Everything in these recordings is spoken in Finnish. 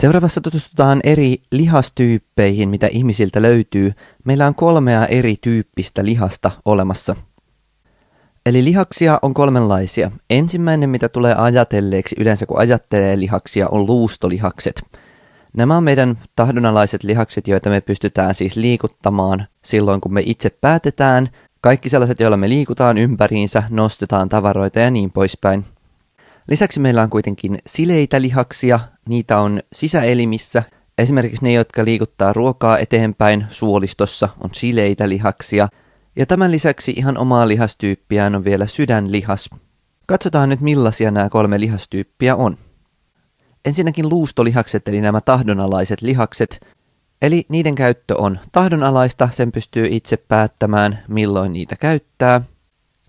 Seuraavassa tutustutaan eri lihastyyppeihin, mitä ihmisiltä löytyy. Meillä on kolmea eri tyyppistä lihasta olemassa. Eli lihaksia on kolmenlaisia. Ensimmäinen, mitä tulee ajatelleeksi yleensä, kun ajattelee lihaksia, on luustolihakset. Nämä on meidän tahdonalaiset lihakset, joita me pystytään siis liikuttamaan silloin, kun me itse päätetään. Kaikki sellaiset, joilla me liikutaan ympäriinsä, nostetaan tavaroita ja niin poispäin. Lisäksi meillä on kuitenkin sileitä lihaksia, niitä on sisäelimissä. Esimerkiksi ne, jotka liikuttaa ruokaa eteenpäin suolistossa, on sileitä lihaksia. Ja tämän lisäksi ihan omaa lihastyyppiään on vielä sydänlihas. Katsotaan nyt millaisia nämä kolme lihastyyppiä on. Ensinnäkin luustolihakset eli nämä tahdonalaiset lihakset. Eli niiden käyttö on tahdonalaista, sen pystyy itse päättämään milloin niitä käyttää.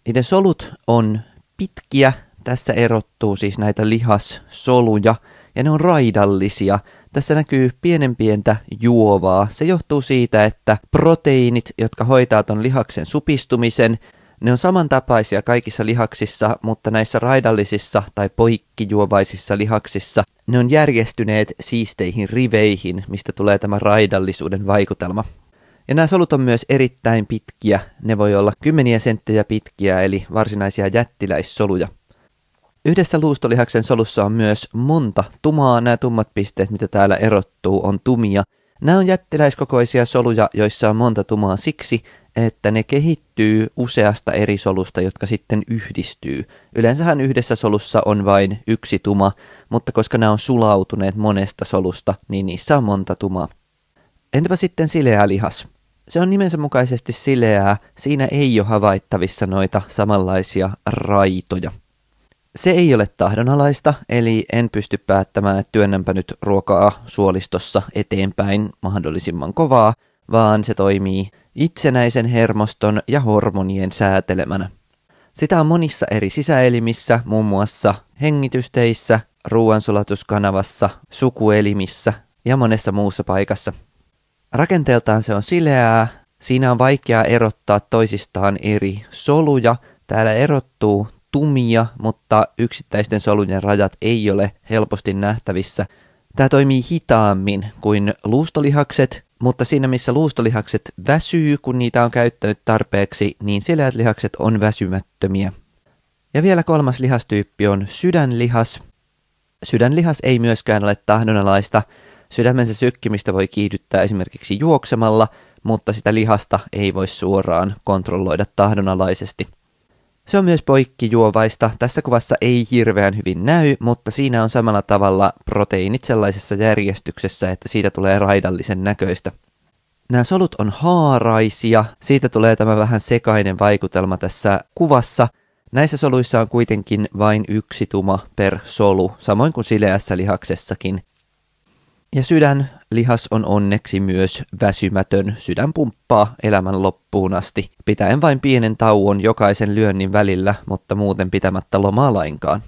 Niiden solut on pitkiä, tässä erottuu siis näitä lihassoluja, ja ne on raidallisia. Tässä näkyy pienempientä juovaa. Se johtuu siitä, että proteiinit, jotka hoitaa ton lihaksen supistumisen, ne on samantapaisia kaikissa lihaksissa, mutta näissä raidallisissa tai poikkijuovaisissa lihaksissa ne on järjestyneet siisteihin riveihin, mistä tulee tämä raidallisuuden vaikutelma. Ja nämä solut on myös erittäin pitkiä, ne voi olla kymmeniä senttejä pitkiä, eli varsinaisia jättiläissoluja. Yhdessä luustolihaksen solussa on myös monta tumaa. Nämä tummat pisteet, mitä täällä erottuu, on tumia. Nämä on jättiläiskokoisia soluja, joissa on monta tumaa siksi, että ne kehittyy useasta eri solusta, jotka sitten yhdistyy. Yleensähän yhdessä solussa on vain yksi tuma, mutta koska nämä on sulautuneet monesta solusta, niin niissä on monta tumaa. Entäpä sitten sileä lihas? Se on nimensä mukaisesti sileää, siinä ei ole havaittavissa noita samanlaisia raitoja. Se ei ole tahdonalaista, eli en pysty päättämään, että työnnänpä nyt ruokaa suolistossa eteenpäin mahdollisimman kovaa, vaan se toimii itsenäisen hermoston ja hormonien säätelemänä. Sitä on monissa eri sisäelimissä, muun muassa hengitysteissä, ruoansulatuskanavassa, sukuelimissä ja monessa muussa paikassa. Rakenteeltaan se on sileää, siinä on vaikea erottaa toisistaan eri soluja, täällä erottuu tumia, mutta yksittäisten solujen rajat ei ole helposti nähtävissä. Tämä toimii hitaammin kuin luustolihakset, mutta siinä missä luustolihakset väsyy, kun niitä on käyttänyt tarpeeksi, niin sileät lihakset on väsymättömiä. Ja vielä kolmas lihastyyppi on sydänlihas. Sydänlihas ei myöskään ole tahdonalaista. Sydämensä sykkimistä voi kiihdyttää esimerkiksi juoksemalla, mutta sitä lihasta ei voi suoraan kontrolloida tahdonalaisesti – se on myös poikkijuovaista. Tässä kuvassa ei hirveän hyvin näy, mutta siinä on samalla tavalla proteiinit sellaisessa järjestyksessä, että siitä tulee raidallisen näköistä. Nämä solut on haaraisia, siitä tulee tämä vähän sekainen vaikutelma tässä kuvassa. Näissä soluissa on kuitenkin vain yksi tuma per solu, samoin kuin sileässä lihaksessakin. Ja sydänlihas on onneksi myös väsymätön. Sydän pumppaa elämän loppuun asti, pitäen vain pienen tauon jokaisen lyönnin välillä, mutta muuten pitämättä lomaa lainkaan.